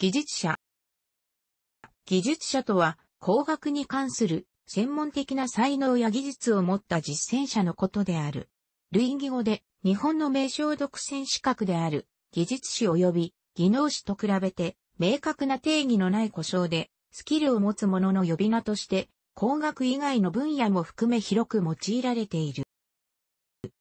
技術者。技術者とは、工学に関する専門的な才能や技術を持った実践者のことである。類義語で、日本の名称独占資格である、技術士及び技能士と比べて、明確な定義のない故障で、スキルを持つ者の呼び名として、工学以外の分野も含め広く用いられている。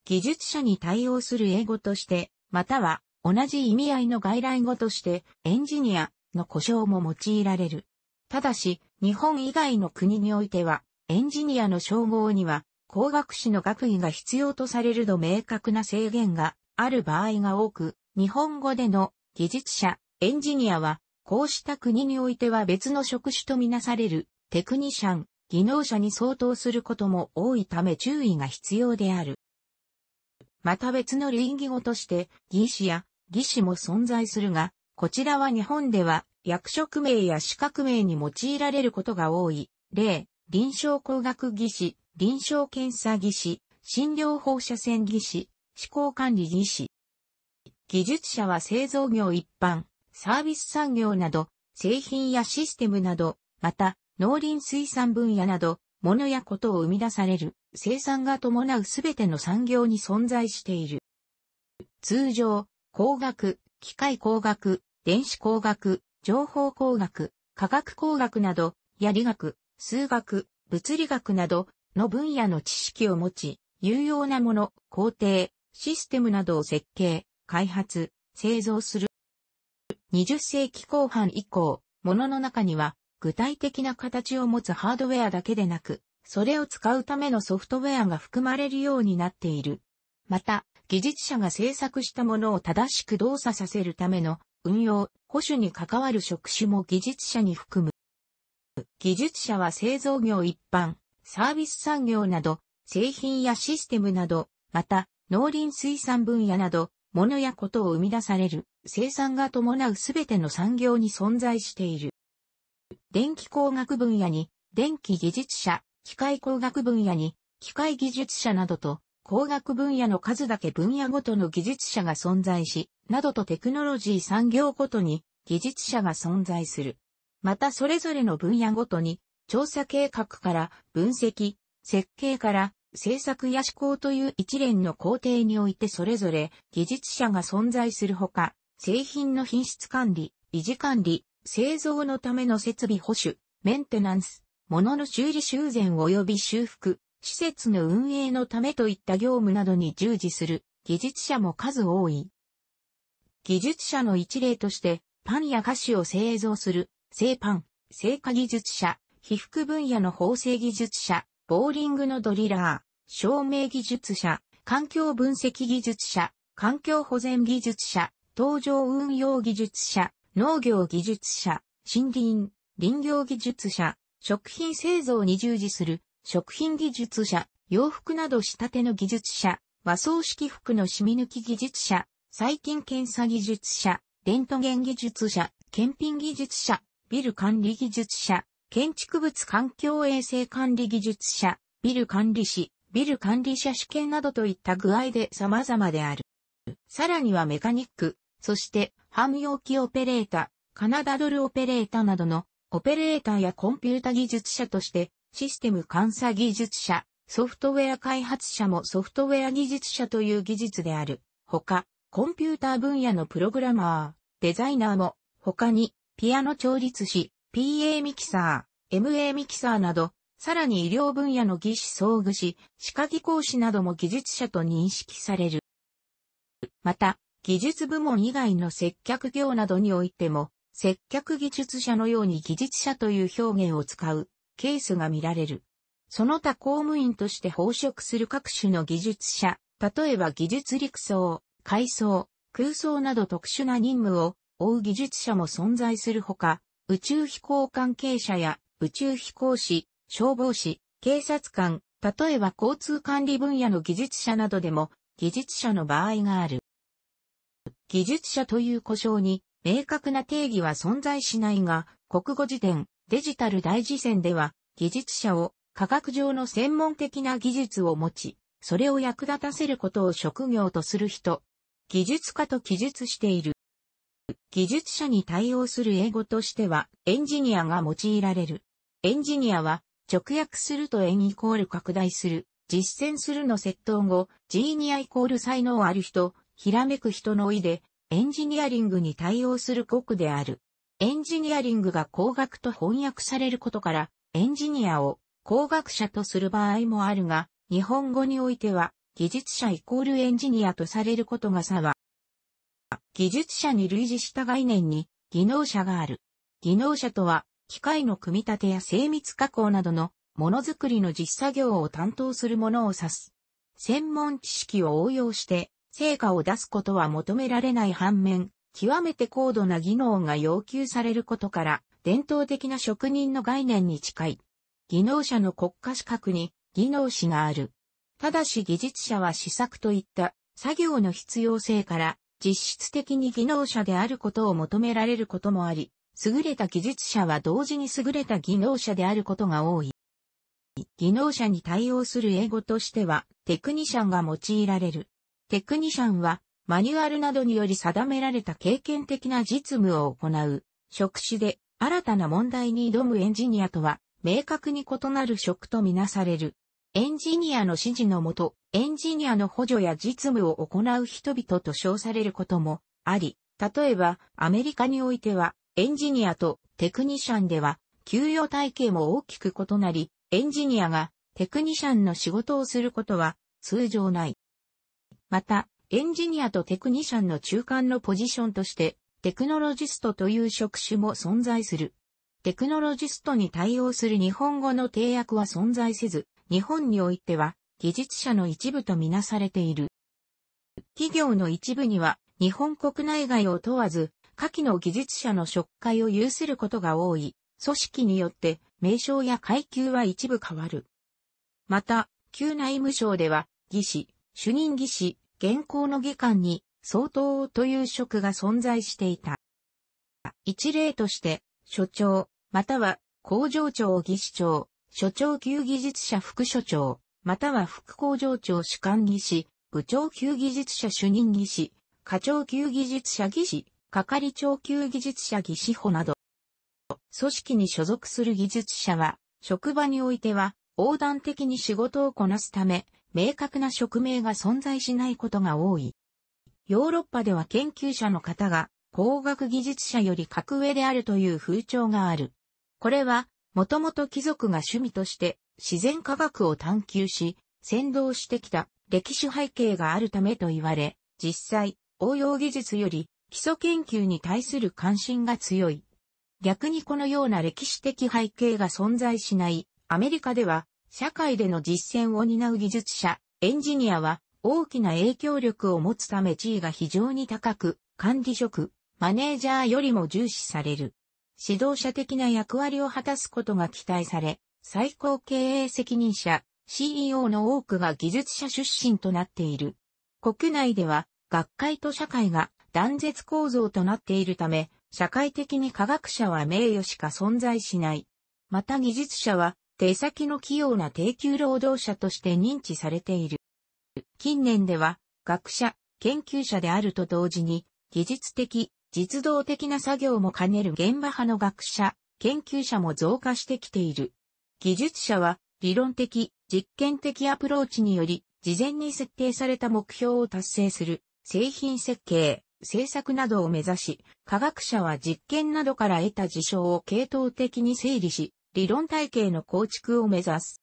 技術者に対応する英語として、または同じ意味合いの外来語として、エンジニアの故障も用いられる。ただし、日本以外の国においては、エンジニアの称号には、工学士の学位が必要とされると明確な制限がある場合が多く、日本語での技術者、エンジニアは、こうした国においては別の職種とみなされるテクニシャン、技能者に相当することも多いため注意が必要である。また別の類義語として、技師や技師も存在するが、こちらは日本では役職名や資格名に用いられることが多い。例、臨床工学技師、臨床検査技師、診療放射線技師、思考管理技師。技術者は製造業一般、サービス産業など、製品やシステムなど、また、農林水産分野など、物やことを生み出される、生産が伴うすべての産業に存在している。通常、工学、機械工学、電子工学、情報工学、科学工学など、や理学、数学、物理学などの分野の知識を持ち、有用なもの、工程、システムなどを設計、開発、製造する。20世紀後半以降、物の中には具体的な形を持つハードウェアだけでなく、それを使うためのソフトウェアが含まれるようになっている。また、技術者が制作したものを正しく動作させるための運用、保守に関わる職種も技術者に含む。技術者は製造業一般、サービス産業など、製品やシステムなど、また、農林水産分野など、物やことを生み出される、生産が伴うすべての産業に存在している。電気工学分野に、電気技術者、機械工学分野に、機械技術者などと、工学分野の数だけ分野ごとの技術者が存在し、などとテクノロジー産業ごとに技術者が存在する。またそれぞれの分野ごとに、調査計画から分析、設計から制作や思考という一連の工程においてそれぞれ技術者が存在するほか、製品の品質管理、維持管理、製造のための設備保守、メンテナンス、物の修理修繕及び修復、施設の運営のためといった業務などに従事する技術者も数多い。技術者の一例として、パンや菓子を製造する、製パン、製菓技術者、被服分野の縫製技術者、ボーリングのドリラー、照明技術者、環境分析技術者、環境保全技術者、登場運用技術者、農業技術者、森林、林業技術者、食品製造に従事する食品技術者、洋服など仕立ての技術者、和装式服の染み抜き技術者、細菌検査技術者、レントゲン技術者、検品技術者、ビル管理技術者、建築物環境衛生管理技術者、ビル管理士、ビル管理者試験などといった具合で様々である。さらにはメカニック、そして汎用機オペレータ、カナダドルオペレータなどのオペレーターやコンピュータ技術者としてシステム監査技術者、ソフトウェア開発者もソフトウェア技術者という技術である。他、コンピューター分野のプログラマー、デザイナーも、他に、ピアノ調律師、PA ミキサー、MA ミキサーなど、さらに医療分野の技師総具師、歯科技工士なども技術者と認識される。また、技術部門以外の接客業などにおいても、接客技術者のように技術者という表現を使うケースが見られる。その他公務員として報食する各種の技術者、例えば技術陸送、海層、空送など特殊な任務を追う技術者も存在するほか、宇宙飛行関係者や宇宙飛行士、消防士、警察官、例えば交通管理分野の技術者などでも技術者の場合がある。技術者という故障に明確な定義は存在しないが、国語辞典、デジタル大事戦では、技術者を科学上の専門的な技術を持ち、それを役立たせることを職業とする人。技術家と記述している。技術者に対応する英語としては、エンジニアが用いられる。エンジニアは、直訳すると円イコール拡大する、実践するの窃盗語、ジーニアイコール才能ある人、ひらめく人の意で、エンジニアリングに対応する国である。エンジニアリングが工学と翻訳されることから、エンジニアを工学者とする場合もあるが、日本語においては、技術者イコールエンジニアとされることが差は、技術者に類似した概念に、技能者がある。技能者とは、機械の組み立てや精密加工などのものづくりの実作業を担当する者を指す。専門知識を応用して成果を出すことは求められない反面、極めて高度な技能が要求されることから、伝統的な職人の概念に近い。技能者の国家資格に技能士がある。ただし技術者は試作といった作業の必要性から実質的に技能者であることを求められることもあり、優れた技術者は同時に優れた技能者であることが多い。技能者に対応する英語としてはテクニシャンが用いられる。テクニシャンはマニュアルなどにより定められた経験的な実務を行う、職種で新たな問題に挑むエンジニアとは、明確に異なる職とみなされる。エンジニアの指示のもと、エンジニアの補助や実務を行う人々と称されることもあり、例えばアメリカにおいては、エンジニアとテクニシャンでは、給与体系も大きく異なり、エンジニアがテクニシャンの仕事をすることは通常ない。また、エンジニアとテクニシャンの中間のポジションとして、テクノロジストという職種も存在する。テクノロジストに対応する日本語の定約は存在せず、日本においては技術者の一部とみなされている。企業の一部には日本国内外を問わず、下記の技術者の職会を有することが多い、組織によって名称や階級は一部変わる。また、旧内務省では、技師、主任技師、現行の議官に相当という職が存在していた。一例として、所長、または工場長技師長、所長級技術者副所長、または副工場長主管技師、部長級技術者主任技師、課長級技術者技師、係長級技術者技師補など、組織に所属する技術者は、職場においては、横断的に仕事をこなすため、明確な職名が存在しないことが多い。ヨーロッパでは研究者の方が工学技術者より格上であるという風潮がある。これは、もともと貴族が趣味として自然科学を探求し、先導してきた歴史背景があるためと言われ、実際、応用技術より基礎研究に対する関心が強い。逆にこのような歴史的背景が存在しないアメリカでは社会での実践を担う技術者、エンジニアは大きな影響力を持つため地位が非常に高く、管理職、マネージャーよりも重視される。指導者的な役割を果たすことが期待され、最高経営責任者、CEO の多くが技術者出身となっている。国内では、学会と社会が断絶構造となっているため、社会的に科学者は名誉しか存在しない。また技術者は手先の器用な低級労働者として認知されている。近年では、学者、研究者であると同時に、技術的、実動的な作業も兼ねる現場派の学者、研究者も増加してきている。技術者は、理論的、実験的アプローチにより、事前に設定された目標を達成する、製品設計、製作などを目指し、科学者は実験などから得た事象を系統的に整理し、理論体系の構築を目指す。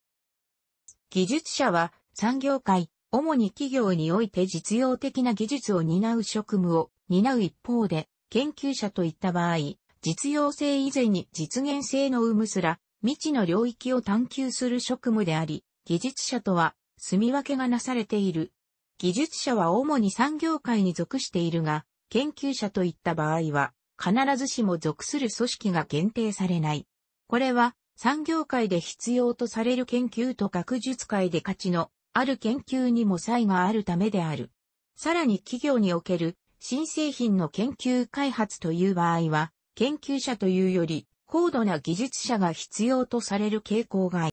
技術者は産業界、主に企業において実用的な技術を担う職務を担う一方で、研究者といった場合、実用性以前に実現性の有無すら未知の領域を探求する職務であり、技術者とは住み分けがなされている。技術者は主に産業界に属しているが、研究者といった場合は、必ずしも属する組織が限定されない。これは産業界で必要とされる研究と学術界で価値のある研究にも差異があるためである。さらに企業における新製品の研究開発という場合は、研究者というより高度な技術者が必要とされる傾向があり、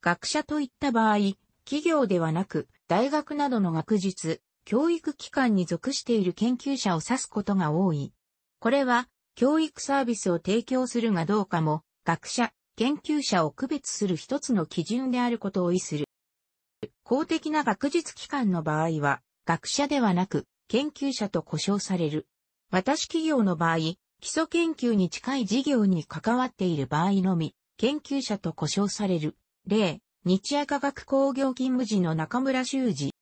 学者といった場合、企業ではなく大学などの学術、教育機関に属している研究者を指すことが多い。これは教育サービスを提供するがどうかも学者、研究者を区別する一つの基準であることを意する。公的な学術機関の場合は、学者ではなく、研究者と呼称される。私企業の場合、基礎研究に近い事業に関わっている場合のみ、研究者と呼称される。例、日夜科学工業勤務時の中村修二。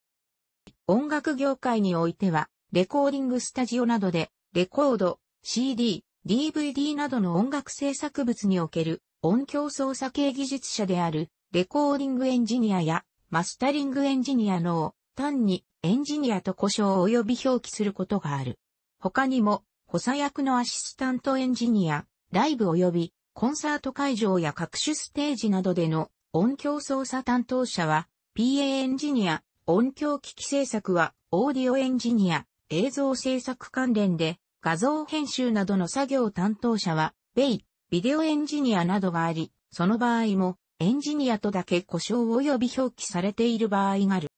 音楽業界においては、レコーディングスタジオなどで、レコード、CD、DVD などの音楽制作物における音響操作系技術者であるレコーディングエンジニアやマスタリングエンジニアのを単にエンジニアと故障及び表記することがある。他にも補佐役のアシスタントエンジニア、ライブ及びコンサート会場や各種ステージなどでの音響操作担当者は PA エンジニア、音響機器制作はオーディオエンジニア、映像制作関連で画像編集などの作業担当者は、ベイ、ビデオエンジニアなどがあり、その場合も、エンジニアとだけ故障及び表記されている場合がある。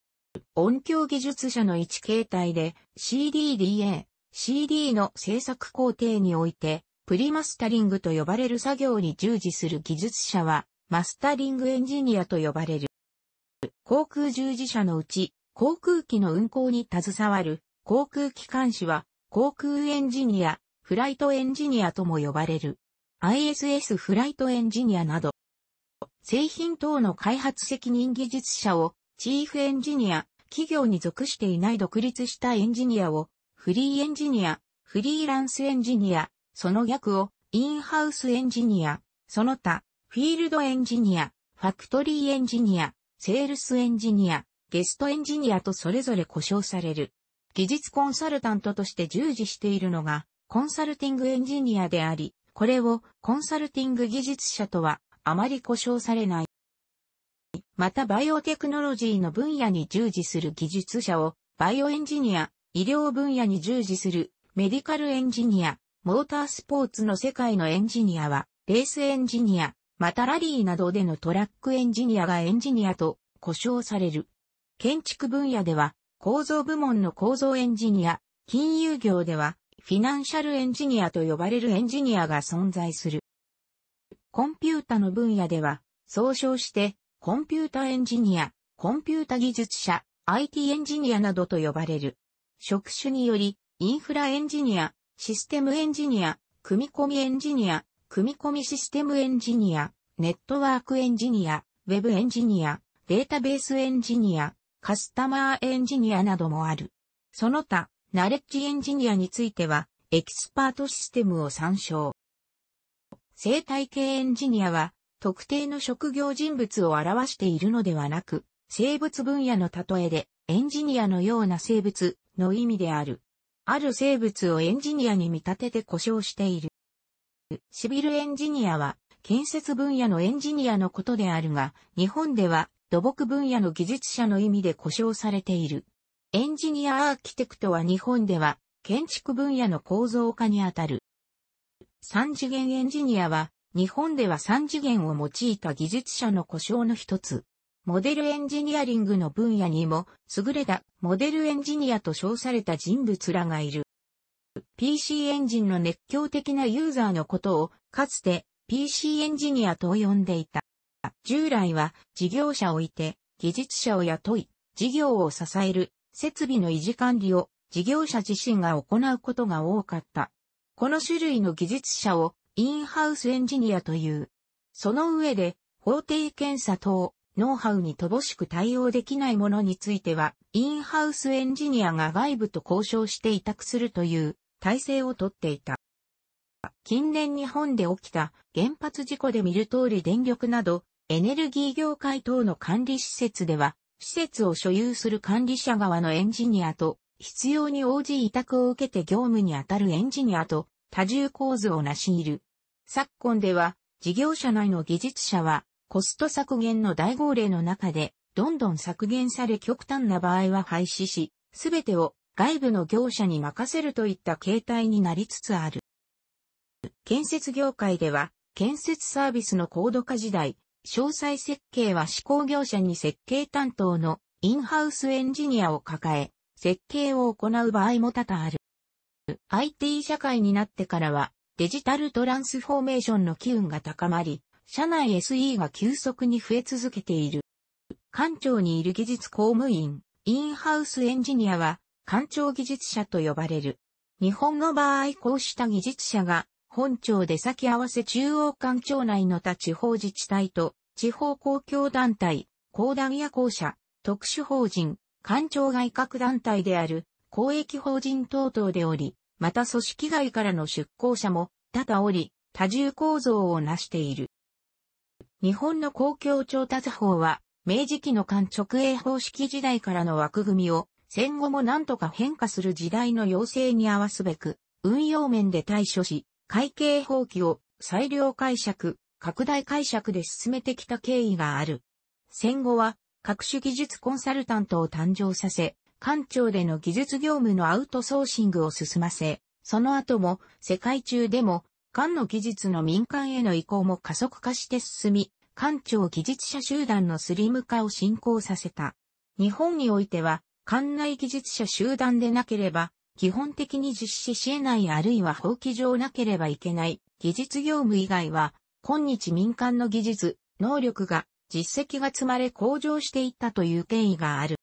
音響技術者の位置形態で CDDA、CD の制作工程において、プリマスタリングと呼ばれる作業に従事する技術者は、マスタリングエンジニアと呼ばれる。航空従事者のうち、航空機の運航に携わる航空機関士は、航空エンジニア、フライトエンジニアとも呼ばれる。ISS フライトエンジニアなど、製品等の開発責任技術者を、チーフエンジニア、企業に属していない独立したエンジニアを、フリーエンジニア、フリーランスエンジニア、その逆を、インハウスエンジニア、その他、フィールドエンジニア、ファクトリーエンジニア、セールスエンジニア、ゲストエンジニアとそれぞれ呼称される。技術コンサルタントとして従事しているのが、コンサルティングエンジニアであり、これをコンサルティング技術者とはあまり呼称されない。またバイオテクノロジーの分野に従事する技術者をバイオエンジニア、医療分野に従事するメディカルエンジニア、モータースポーツの世界のエンジニアはレースエンジニア、またラリーなどでのトラックエンジニアがエンジニアと呼称される。建築分野では構造部門の構造エンジニア、金融業では、フィナンシャルエンジニアと呼ばれるエンジニアが存在する。コンピュータの分野では、総称して、コンピュータエンジニア、コンピュータ技術者、IT エンジニアなどと呼ばれる。職種により、インフラエンジニア、システムエンジニア、組み込みエンジニア、組み込みシステムエンジニア、ネットワークエンジニア、ウェブエンジニア、データベースエンジニア、カスタマーエンジニアなどもある。その他、ナレッジエンジニアについては、エキスパートシステムを参照。生態系エンジニアは、特定の職業人物を表しているのではなく、生物分野の例えで、エンジニアのような生物の意味である。ある生物をエンジニアに見立てて故障している。シビルエンジニアは、建設分野のエンジニアのことであるが、日本では土木分野の技術者の意味で呼称されている。エンジニアアーキテクトは日本では建築分野の構造化にあたる。三次元エンジニアは日本では三次元を用いた技術者の呼称の一つ。モデルエンジニアリングの分野にも優れたモデルエンジニアと称された人物らがいる。PC エンジンの熱狂的なユーザーのことをかつて PC エンジニアと呼んでいた。従来は事業者を置いて技術者を雇い、事業を支える設備の維持管理を事業者自身が行うことが多かった。この種類の技術者をインハウスエンジニアという。その上で法定検査等、ノウハウに乏しく対応できないものについては、インハウスエンジニアが外部と交渉して委託するという体制をとっていた。近年日本で起きた原発事故で見る通り電力などエネルギー業界等の管理施設では、施設を所有する管理者側のエンジニアと、必要に応じ委託を受けて業務に当たるエンジニアと、多重構図を成し得る。昨今では、事業者内の技術者は、コスト削減の大号令の中で、どんどん削減され極端な場合は廃止し、すべてを外部の業者に任せるといった形態になりつつある。建設業界では、建設サービスの高度化時代、詳細設計は施工業者に設計担当のインハウスエンジニアを抱え、設計を行う場合も多々ある。IT 社会になってからは、デジタルトランスフォーメーションの機運が高まり、社内 SE が急速に増え続けている。官庁にいる技術公務員、インハウスエンジニアは、官庁技術者と呼ばれる。日本の場合こうした技術者が本庁で先合わせ中央官庁内の他地方自治体と、地方公共団体、公団や公社、特殊法人、官庁外郭団体である、公益法人等々でおり、また組織外からの出向者も多々おり、多重構造を成している。日本の公共調達法は、明治期の官直営方式時代からの枠組みを、戦後も何とか変化する時代の要請に合わすべく、運用面で対処し、会計法規を裁量解釈、拡大解釈で進めてきた経緯がある。戦後は各種技術コンサルタントを誕生させ、官庁での技術業務のアウトソーシングを進ませ、その後も世界中でも官の技術の民間への移行も加速化して進み、官庁技術者集団のスリム化を進行させた。日本においては、官内技術者集団でなければ、基本的に実施し得ないあるいは放棄上なければいけない技術業務以外は、今日民間の技術、能力が、実績が積まれ向上していったという経緯がある。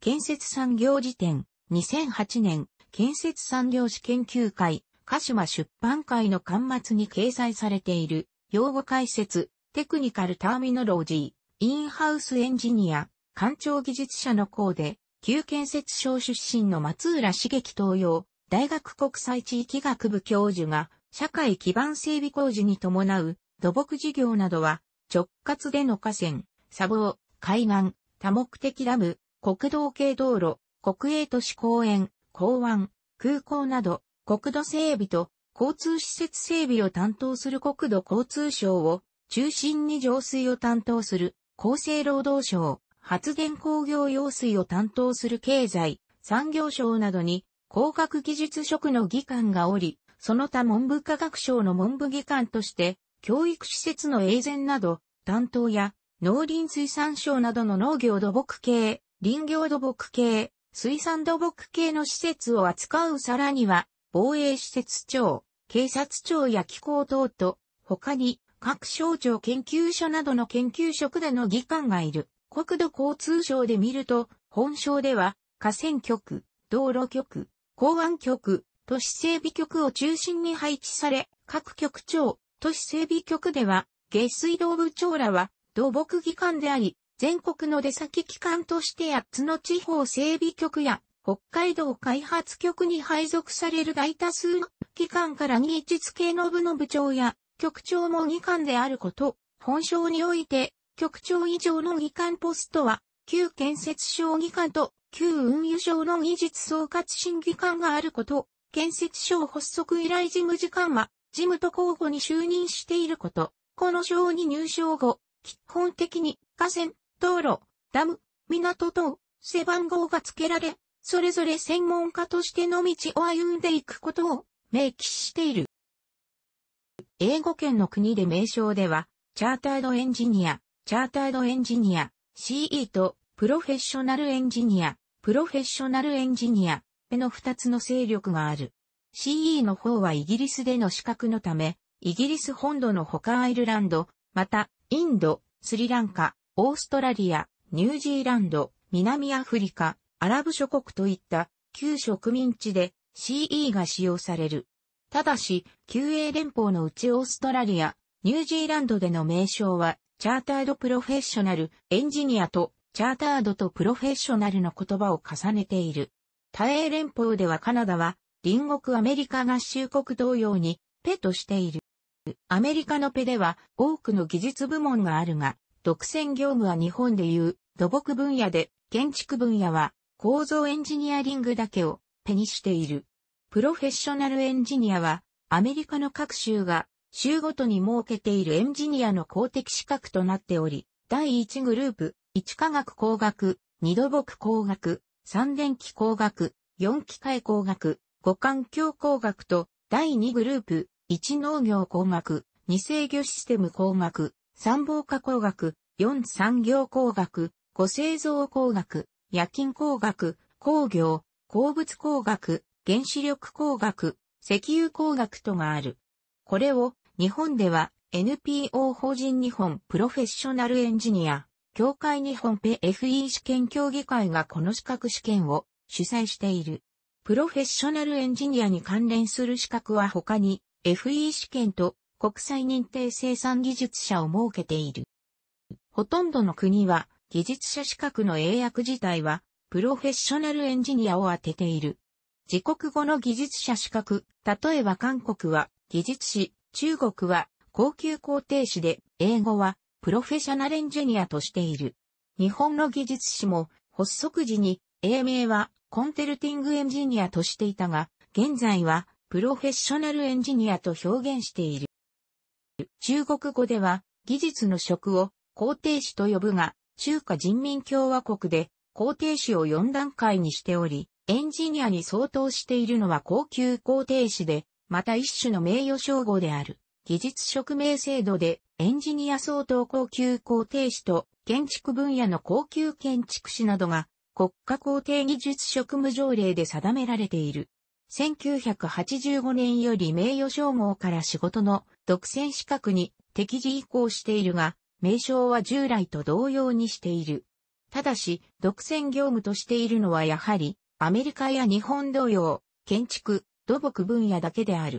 建設産業辞典、2008年、建設産業史研究会、鹿島出版会の端末に掲載されている、用語解説、テクニカルターミノロジー、インハウスエンジニア、官庁技術者の項で、旧建設省出身の松浦茂樹東洋、大学国際地域学部教授が、社会基盤整備工事に伴う土木事業などは、直轄での河川、砂防、海岸、多目的ダム、国道系道路、国営都市公園、港湾、空港など、国土整備と交通施設整備を担当する国土交通省を中心に浄水を担当する厚生労働省、発電工業用水を担当する経済、産業省などに工学技術職の技官がおり、その他文部科学省の文部技官として、教育施設の営善など、担当や農林水産省などの農業土木系、林業土木系、水産土木系の施設を扱うさらには、防衛施設庁、警察庁や機構等と、他に各省庁研究所などの研究職での議官がいる。国土交通省で見ると、本省では、河川局、道路局、港湾局、都市整備局を中心に配置され、各局長、都市整備局では、下水道部長らは、土木機関であり、全国の出先機関として8つの地方整備局や、北海道開発局に配属される大多数の機関からに位置付けの部の部長や、局長も議官であること、本省において、局長以上の議官ポストは、旧建設省議官と旧運輸省の技術総括審議官があること、建設省発足以来事務次官は、事務と交互に就任していること、この省に入省後、基本的に河川、道路、ダム、港等、背番号が付けられ、それぞれ専門家としての道を歩んでいくことを明記している。英語圏の国で名称では、チャータードエンジニア、チャータードエンジニア、CE と、プロフェッショナルエンジニア、プロフェッショナルエンジニア、への二つの勢力がある。CE の方はイギリスでの資格のため、イギリス本土の他アイルランド、また、インド、スリランカ、オーストラリア、ニュージーランド、南アフリカ、アラブ諸国といった旧植民地で CE が使用される。ただし、旧英連邦のうちオーストラリア、ニュージーランドでの名称はチャータードプロフェッショナル、エンジニアと、チャータードとプロフェッショナルの言葉を重ねている。大英連邦ではカナダは、隣国アメリカ合衆国同様に、ペとしている。アメリカのペでは、多くの技術部門があるが、独占業務は日本でいう、土木分野で、建築分野は、構造エンジニアリングだけを、ペにしている。プロフェッショナルエンジニアは、アメリカの各州が州ごとに設けているエンジニアの公的資格となっており、第1グループ、1科学工学、2土木工学、3電気工学、4機械工学、5環境工学と、第2グループ、1農業工学、2制御システム工学、3防火工学、4産業工学、5製造工学、夜勤工学、工業、鉱物工学、原子力工学、石油工学とがある。これを日本では NPO 法人日本プロフェッショナルエンジニア、協会日本 PFE 試験協議会がこの資格試験を主催している。プロフェッショナルエンジニアに関連する資格は他に FE 試験と国際認定生産技術者を設けている。ほとんどの国は技術者資格の英訳自体はプロフェッショナルエンジニアを当てている。自国語の技術者資格、例えば韓国は技術士、中国は高級皇帝史で英語はプロフェッショナルエンジニアとしている。日本の技術士も発足時に英名はコンテルティングエンジニアとしていたが、現在はプロフェッショナルエンジニアと表現している。中国語では技術の職を皇帝史と呼ぶが、中華人民共和国で皇帝史を4段階にしており、エンジニアに相当しているのは高級皇帝史で、また一種の名誉称号である、技術職名制度で、エンジニア相当高級工程士と、建築分野の高級建築士などが、国家工程技術職務条例で定められている。1985年より名誉称号から仕事の独占資格に適時移行しているが、名称は従来と同様にしている。ただし、独占業務としているのはやはり、アメリカや日本同様、建築、土木分野だけである。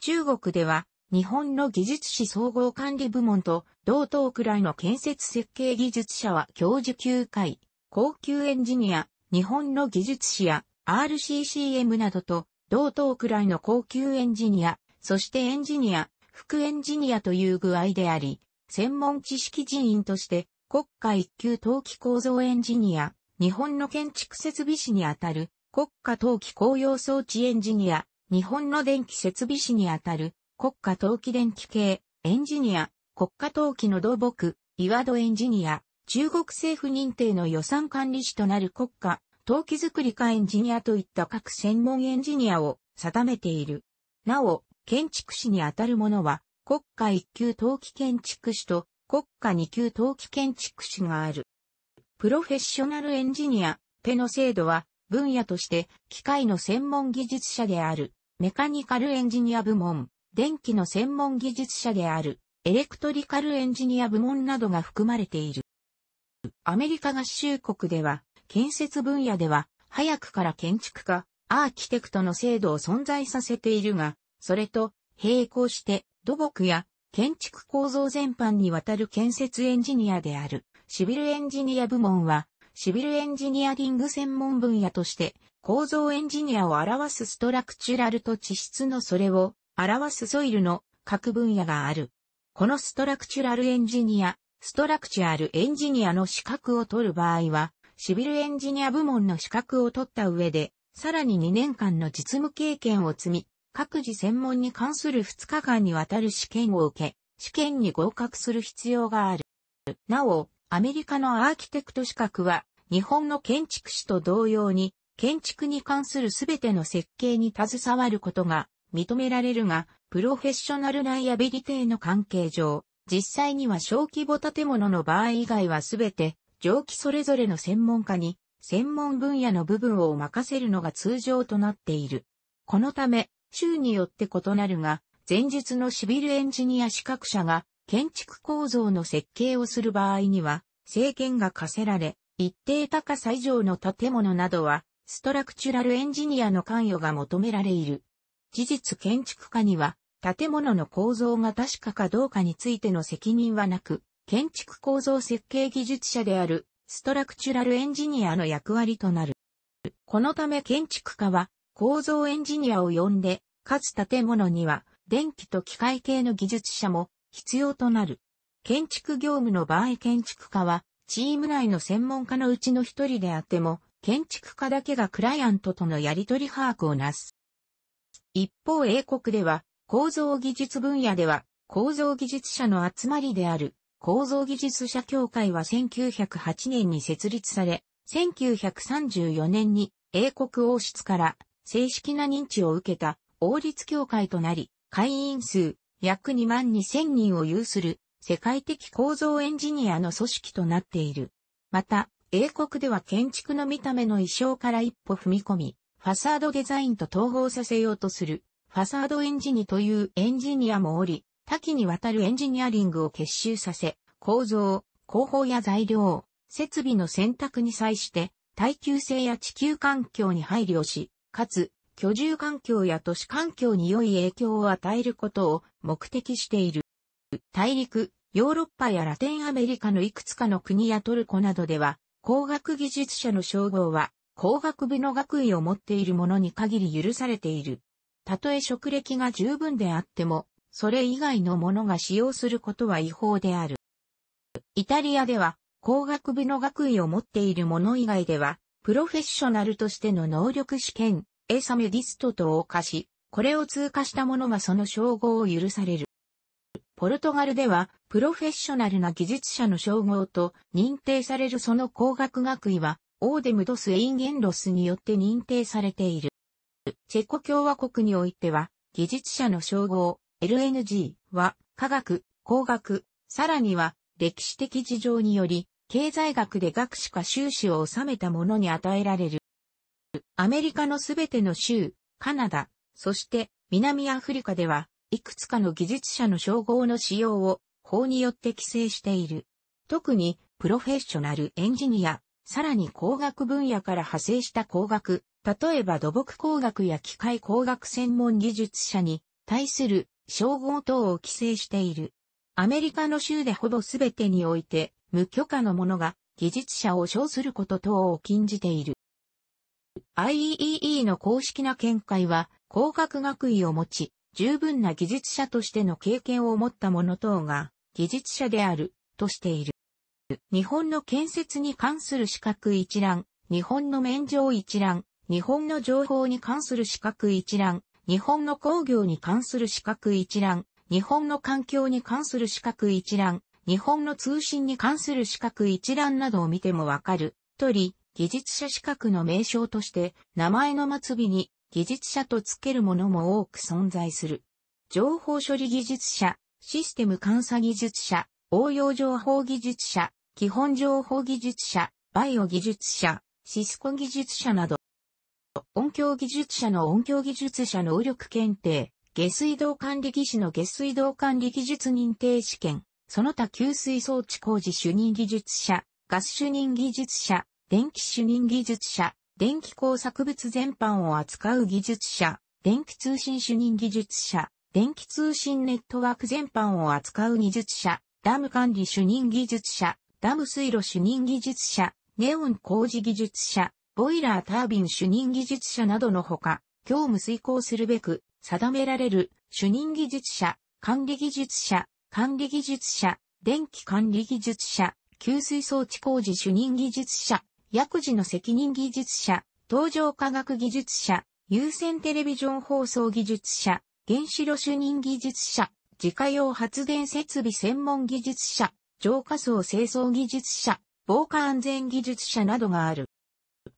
中国では、日本の技術士総合管理部門と同等くらいの建設設計技術者は教授級会、高級エンジニア、日本の技術士や RCCM などと同等くらいの高級エンジニア、そしてエンジニア、副エンジニアという具合であり、専門知識人員として国家一級陶器構造エンジニア、日本の建築設備士にあたる国家冬季公用装置エンジニア、日本の電気設備士にあたる国家冬季電気系エンジニア、国家冬季の土木、岩戸エンジニア、中国政府認定の予算管理士となる国家、陶器作り家エンジニアといった各専門エンジニアを定めている。なお、建築士にあたるものは、国家1級陶器建築士と国家2級陶器建築士がある。プロフェッショナルエンジニア、ペの制度は、分野として、機械の専門技術者である、メカニカルエンジニア部門、電気の専門技術者である、エレクトリカルエンジニア部門などが含まれている。アメリカ合衆国では、建設分野では、早くから建築家、アーキテクトの制度を存在させているが、それと並行して土木や建築構造全般にわたる建設エンジニアであるシビルエンジニア部門はシビルエンジニアリング専門分野として、構造エンジニアを表すストラクチュラルと地質のそれを表すソイルの各分野がある。このストラクチュラルエンジニア、ストラクチュアルエンジニアの資格を取る場合は、シビルエンジニア部門の資格を取った上で、さらに2年間の実務経験を積み、各自専門に関する2日間にわたる試験を受け、試験に合格する必要がある。なお、アメリカのアーキテクト資格は、日本の建築士と同様に、建築に関するすべての設計に携わることが認められるが、プロフェッショナルライアビリティの関係上、実際には小規模建物の場合以外はすべて、上記それぞれの専門家に、専門分野の部分を任せるのが通常となっている。このため、州によって異なるが、前述のシビルエンジニア資格者が建築構造の設計をする場合には、制限が課せられ、一定高さ以上の建物などは、ストラクチュラルエンジニアの関与が求められいる。事実建築家には、建物の構造が確かかどうかについての責任はなく、建築構造設計技術者である、ストラクチュラルエンジニアの役割となる。このため建築家は、構造エンジニアを呼んで、かつ建物には、電気と機械系の技術者も必要となる。建築業務の場合建築家は、チーム内の専門家のうちの一人であっても、建築家だけがクライアントとのやり取り把握をなす。一方英国では、構造技術分野では、構造技術者の集まりである、構造技術者協会は1908年に設立され、1934年に英国王室から正式な認知を受けた王立協会となり、会員数約2万2000人を有する世界的構造エンジニアの組織となっている。また、英国では建築の見た目の衣装から一歩踏み込み、ファサードデザインと統合させようとする、ファサードエンジニというエンジニアもおり、多岐にわたるエンジニアリングを結集させ、構造、工法や材料、設備の選択に際して、耐久性や地球環境に配慮し、かつ居住環境や都市環境に良い影響を与えることを目的している。大陸、ヨーロッパやラテンアメリカのいくつかの国やトルコなどでは、工学技術者の称号は、工学部の学位を持っている者に限り許されている。たとえ職歴が十分であっても、それ以外のものが使用することは違法である。イタリアでは、工学部の学位を持っている者以外では、プロフェッショナルとしての能力試験、エサメディストと謳し、これを通過した者がその称号を許される。ポルトガルでは、プロフェッショナルな技術者の称号と認定されるその工学学位は、オーデムドス・エインゲンロスによって認定されている。チェコ共和国においては、技術者の称号、LNG は、科学、工学、さらには、歴史的事情により、経済学で学士か修士を収めた者に与えられる。アメリカのすべての州、カナダ、そして南アフリカでは、いくつかの技術者の称号の使用を法によって規制している。特に、プロフェッショナルエンジニア、さらに工学分野から派生した工学、例えば土木工学や機械工学専門技術者に対する称号等を規制している。アメリカの州でほぼすべてにおいて、無許可の者が技術者を称すること等を禁じている。IEEE の公式な見解は、工学学位を持ち、十分な技術者としての経験を持った者等が、技術者である、としている。日本の建設に関する資格一覧、日本の免状一覧、日本の情報に関する資格一覧、日本の工業に関する資格一覧、日本の環境に関する資格一覧、日本の通信に関する資格一覧などを見てもわかる。とり、技術者資格の名称として、名前の末尾に技術者とつけるものも多く存在する。情報処理技術者、システム監査技術者、応用情報技術者、基本情報技術者、バイオ技術者、シスコ技術者など、音響技術者の音響技術者能力検定、下水道管理技師の下水道管理技術認定試験、その他給水装置工事主任技術者、ガス主任技術者、電気主任技術者、電気工作物全般を扱う技術者、電気通信主任技術者、電気通信ネットワーク全般を扱う技術者、ダム管理主任技術者、ダム水路主任技術者、ネオン工事技術者、ボイラータービン主任技術者などのほか、業務遂行するべく、定められる主任技術者、管理技術者、管理技術者、電気管理技術者、給水装置工事主任技術者、薬事の責任技術者、登場科学技術者、有線テレビジョン放送技術者、原子炉主任技術者、自家用発電設備専門技術者、浄化層清掃技術者、防火安全技術者などがある。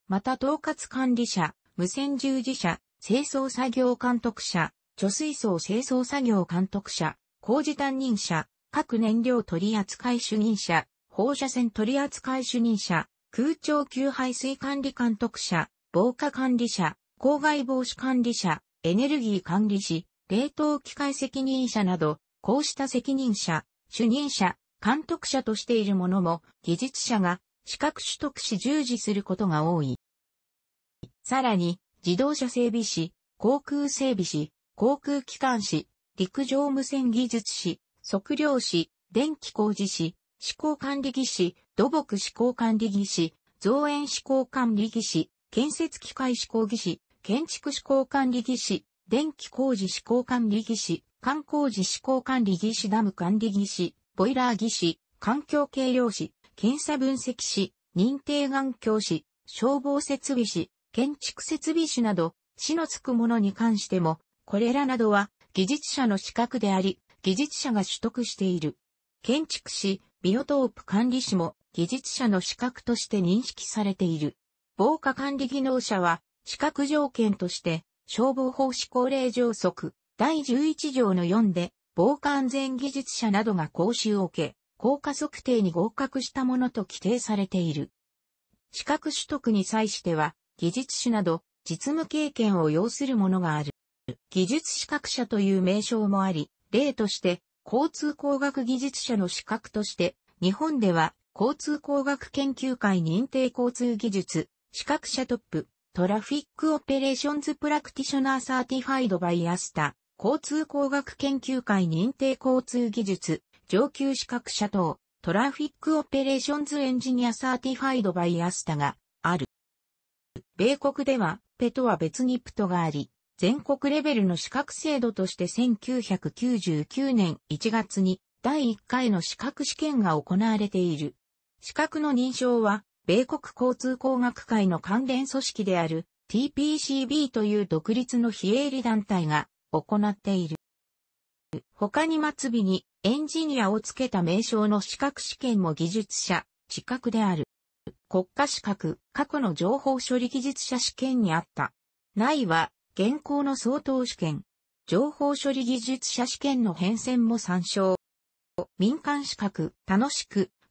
また統括管理者、無線従事者、清掃作業監督者、貯水槽清掃作業監督者、工事担任者、各燃料取扱主任者、放射線取扱主任者、空調給排水管理監督者、防火管理者、公害防止管理者、エネルギー管理士、冷凍機械責任者など、こうした責任者、主任者、監督者としているものも、技術者が資格取得し従事することが多い。さらに、自動車整備士、航空整備士、航空機関士、陸上無線技術士、測量士、電気工事士、施工管理技士、土木施工管理技師、造園施工管理技師、建設機械施工技師、建築施工管理技師、電気工事施工管理技師、観光事施工管理技師ダム管理技師、ボイラー技師、環境計量士、検査分析士、認定眼鏡士、消防設備士、建築設備士など、死のつくものに関しても、これらなどは技術者の資格であり、技術者が取得している。建築士、ビオトープ管理士も技術者の資格として認識されている。防火管理技能者は、資格条件として、消防法施行令上則、第11条の4で、防火安全技術者などが講習を受け、効果測定に合格したものと規定されている。資格取得に際しては、技術士など、実務経験を要するものがある。技術資格者という名称もあり、例として、交通工学技術者の資格として、日本では交通工学研究会認定交通技術、資格者トップ、トラフィックオペレーションズプラクティショナーサーティファイドバイアスタ、交通工学研究会認定交通技術、上級資格者等、トラフィックオペレーションズエンジニアサーティファイドバイアスタがある。米国では、ペとは別にプトがあり、全国レベルの資格制度として1999年1月に第1回の資格試験が行われている。資格の認証は、米国交通工学会の関連組織である TPCB という独立の非営利団体が行っている。他に末尾にエンジニアをつけた名称の資格試験も技術者、資格である。国家資格、過去の情報処理技術者試験にあった。ないは、現行の相当試験。情報処理技術者試験の変遷も参照。民間資格、楽しく、